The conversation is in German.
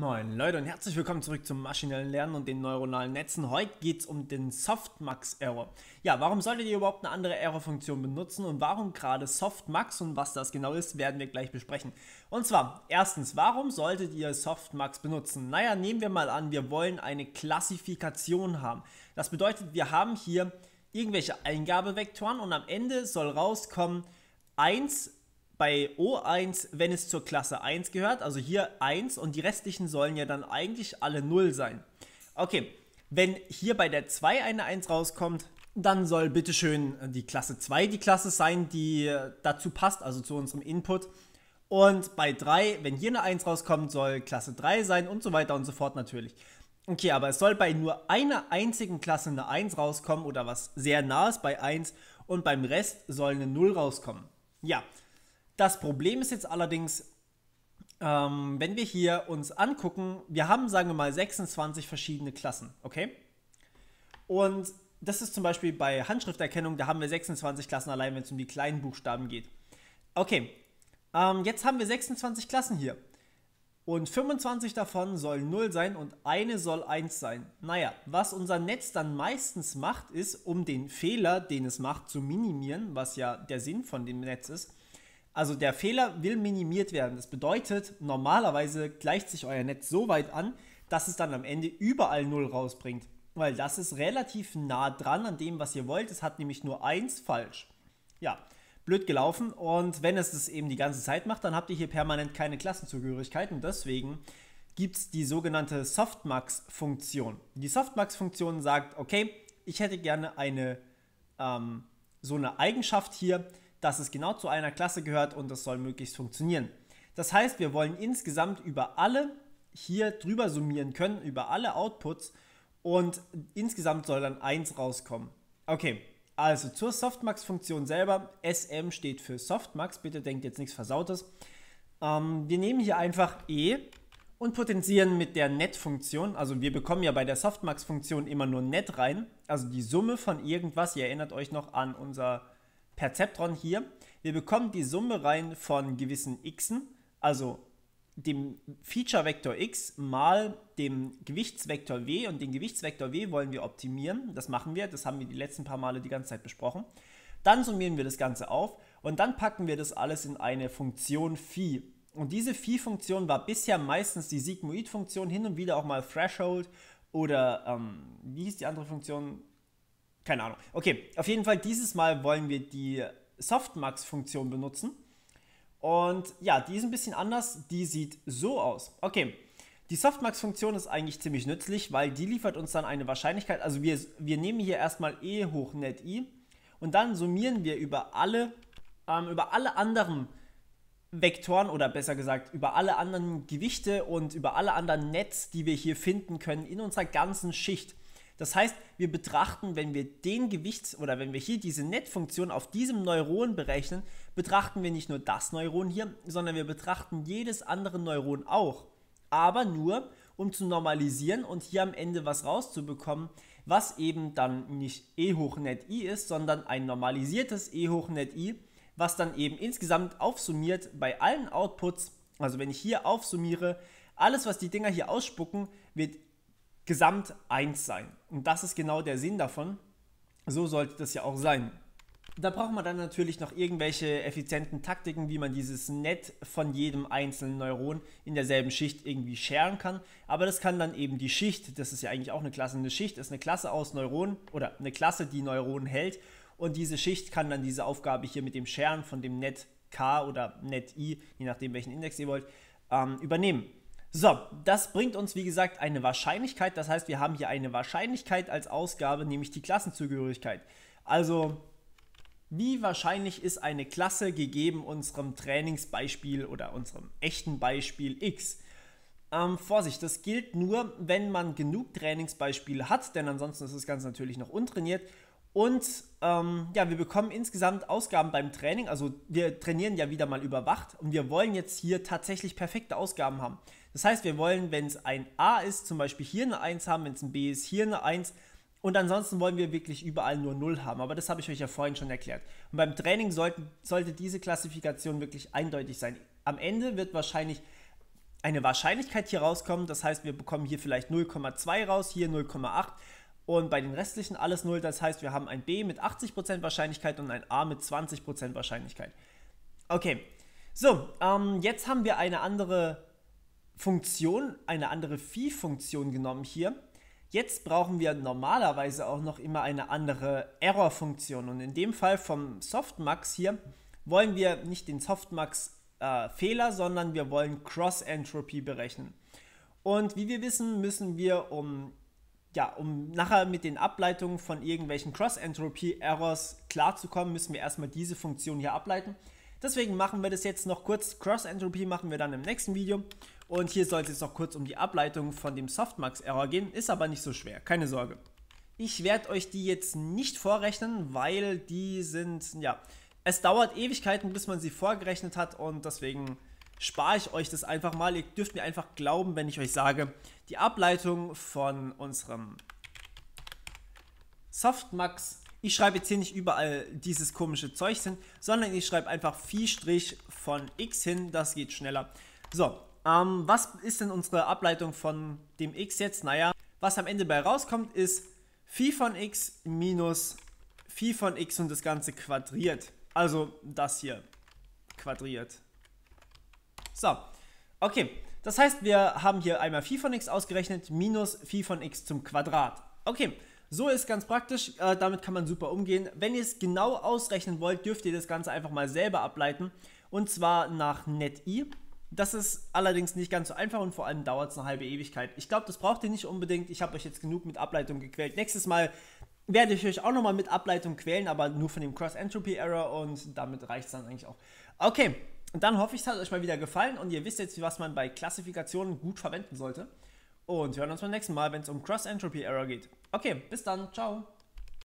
Moin Leute und herzlich willkommen zurück zum maschinellen Lernen und den neuronalen Netzen. Heute geht es um den Softmax-Error. Ja, warum solltet ihr überhaupt eine andere Error-Funktion benutzen und warum gerade Softmax und was das genau ist, werden wir gleich besprechen. Und zwar, erstens, warum solltet ihr Softmax benutzen? Naja, nehmen wir mal an, wir wollen eine Klassifikation haben. Das bedeutet, wir haben hier irgendwelche Eingabevektoren und am Ende soll rauskommen 1 bei O1, wenn es zur Klasse 1 gehört, also hier 1 und die restlichen sollen ja dann eigentlich alle 0 sein. Okay, wenn hier bei der 2 eine 1 rauskommt, dann soll bitteschön äh, die Klasse 2 die Klasse sein, die äh, dazu passt, also zu unserem Input. Und bei 3, wenn hier eine 1 rauskommt, soll Klasse 3 sein und so weiter und so fort natürlich. Okay, aber es soll bei nur einer einzigen Klasse eine 1 rauskommen oder was sehr nahes bei 1 und beim Rest soll eine 0 rauskommen. Ja, das Problem ist jetzt allerdings, ähm, wenn wir hier uns angucken, wir haben, sagen wir mal, 26 verschiedene Klassen, okay? Und das ist zum Beispiel bei Handschrifterkennung, da haben wir 26 Klassen allein, wenn es um die kleinen Buchstaben geht. Okay, ähm, jetzt haben wir 26 Klassen hier. Und 25 davon soll 0 sein und eine soll 1 sein. Naja, was unser Netz dann meistens macht, ist, um den Fehler, den es macht, zu minimieren, was ja der Sinn von dem Netz ist, also der Fehler will minimiert werden. Das bedeutet, normalerweise gleicht sich euer Netz so weit an, dass es dann am Ende überall 0 rausbringt. Weil das ist relativ nah dran an dem, was ihr wollt. Es hat nämlich nur eins falsch. Ja, blöd gelaufen. Und wenn es das eben die ganze Zeit macht, dann habt ihr hier permanent keine Klassenzugehörigkeit. Und deswegen gibt es die sogenannte Softmax-Funktion. Die Softmax-Funktion sagt, okay, ich hätte gerne eine, ähm, so eine Eigenschaft hier, dass es genau zu einer Klasse gehört und das soll möglichst funktionieren. Das heißt, wir wollen insgesamt über alle hier drüber summieren können, über alle Outputs und insgesamt soll dann 1 rauskommen. Okay, also zur Softmax-Funktion selber. SM steht für Softmax, bitte denkt jetzt nichts Versautes. Ähm, wir nehmen hier einfach E und potenzieren mit der Net-Funktion. Also wir bekommen ja bei der Softmax-Funktion immer nur Net rein, also die Summe von irgendwas. Ihr erinnert euch noch an unser Perzeptron hier, wir bekommen die Summe rein von gewissen xen, also dem Feature-Vektor x mal dem Gewichtsvektor w und den Gewichtsvektor w wollen wir optimieren. Das machen wir, das haben wir die letzten paar Male die ganze Zeit besprochen. Dann summieren wir das Ganze auf und dann packen wir das alles in eine Funktion phi. Und diese phi-Funktion war bisher meistens die Sigmoid-Funktion, hin und wieder auch mal Threshold oder ähm, wie hieß die andere Funktion? Keine Ahnung. Okay, auf jeden Fall dieses Mal wollen wir die Softmax-Funktion benutzen. Und ja, die ist ein bisschen anders. Die sieht so aus. Okay, die Softmax-Funktion ist eigentlich ziemlich nützlich, weil die liefert uns dann eine Wahrscheinlichkeit. Also wir, wir nehmen hier erstmal e hoch net i und dann summieren wir über alle, ähm, über alle anderen Vektoren oder besser gesagt über alle anderen Gewichte und über alle anderen Netz, die wir hier finden können in unserer ganzen Schicht. Das heißt, wir betrachten, wenn wir den Gewichts- oder wenn wir hier diese Net-Funktion auf diesem Neuron berechnen, betrachten wir nicht nur das Neuron hier, sondern wir betrachten jedes andere Neuron auch. Aber nur, um zu normalisieren und hier am Ende was rauszubekommen, was eben dann nicht e hoch net i ist, sondern ein normalisiertes e hoch net i, was dann eben insgesamt aufsummiert bei allen Outputs, also wenn ich hier aufsummiere, alles was die Dinger hier ausspucken, wird gesamt eins sein. Und das ist genau der Sinn davon. So sollte das ja auch sein. Da braucht man dann natürlich noch irgendwelche effizienten Taktiken, wie man dieses Netz von jedem einzelnen Neuron in derselben Schicht irgendwie scheren kann. Aber das kann dann eben die Schicht, das ist ja eigentlich auch eine Klasse, eine Schicht ist eine Klasse aus Neuronen oder eine Klasse, die Neuronen hält. Und diese Schicht kann dann diese Aufgabe hier mit dem Scheren von dem Net K oder Net I, je nachdem welchen Index ihr wollt, ähm, übernehmen. So, das bringt uns, wie gesagt, eine Wahrscheinlichkeit. Das heißt, wir haben hier eine Wahrscheinlichkeit als Ausgabe, nämlich die Klassenzugehörigkeit. Also, wie wahrscheinlich ist eine Klasse gegeben unserem Trainingsbeispiel oder unserem echten Beispiel X? Ähm, Vorsicht, das gilt nur, wenn man genug Trainingsbeispiele hat, denn ansonsten ist das Ganze natürlich noch untrainiert und ähm, ja, wir bekommen insgesamt Ausgaben beim Training. Also wir trainieren ja wieder mal überwacht und wir wollen jetzt hier tatsächlich perfekte Ausgaben haben. Das heißt, wir wollen, wenn es ein A ist, zum Beispiel hier eine 1 haben, wenn es ein B ist, hier eine 1. Und ansonsten wollen wir wirklich überall nur 0 haben. Aber das habe ich euch ja vorhin schon erklärt. Und beim Training sollten, sollte diese Klassifikation wirklich eindeutig sein. Am Ende wird wahrscheinlich eine Wahrscheinlichkeit hier rauskommen. Das heißt, wir bekommen hier vielleicht 0,2 raus, hier 0,8 und bei den restlichen alles 0. Das heißt, wir haben ein B mit 80% Wahrscheinlichkeit und ein A mit 20% Wahrscheinlichkeit. Okay, so, ähm, jetzt haben wir eine andere Funktion, eine andere Phi-Funktion genommen hier. Jetzt brauchen wir normalerweise auch noch immer eine andere Error-Funktion. Und in dem Fall vom Softmax hier wollen wir nicht den Softmax-Fehler, äh, sondern wir wollen Cross-Entropy berechnen. Und wie wir wissen, müssen wir, um ja, um nachher mit den Ableitungen von irgendwelchen Cross-Entropy-Errors klarzukommen, müssen wir erstmal diese Funktion hier ableiten. Deswegen machen wir das jetzt noch kurz. Cross-Entropy machen wir dann im nächsten Video. Und hier soll es jetzt noch kurz um die Ableitung von dem Softmax-Error gehen. Ist aber nicht so schwer, keine Sorge. Ich werde euch die jetzt nicht vorrechnen, weil die sind, ja, es dauert Ewigkeiten, bis man sie vorgerechnet hat und deswegen spare ich euch das einfach mal. Ihr dürft mir einfach glauben, wenn ich euch sage, die Ableitung von unserem Softmax, ich schreibe jetzt hier nicht überall dieses komische Zeug hin, sondern ich schreibe einfach Phi' von x hin, das geht schneller. So, ähm, was ist denn unsere Ableitung von dem x jetzt? Naja, was am Ende bei rauskommt ist Phi von x minus Phi von x und das Ganze quadriert. Also das hier quadriert. So, okay. Das heißt, wir haben hier einmal phi von x ausgerechnet minus phi von x zum Quadrat. Okay, so ist ganz praktisch, äh, damit kann man super umgehen. Wenn ihr es genau ausrechnen wollt, dürft ihr das Ganze einfach mal selber ableiten und zwar nach net i. Das ist allerdings nicht ganz so einfach und vor allem dauert es eine halbe Ewigkeit. Ich glaube, das braucht ihr nicht unbedingt. Ich habe euch jetzt genug mit Ableitung gequält. Nächstes Mal werde ich euch auch nochmal mit Ableitung quälen, aber nur von dem Cross-Entropy-Error und damit reicht es dann eigentlich auch. Okay, und dann hoffe ich, es hat euch mal wieder gefallen und ihr wisst jetzt, was man bei Klassifikationen gut verwenden sollte. Und wir hören uns beim nächsten Mal, wenn es um Cross-Entropy-Error geht. Okay, bis dann, ciao.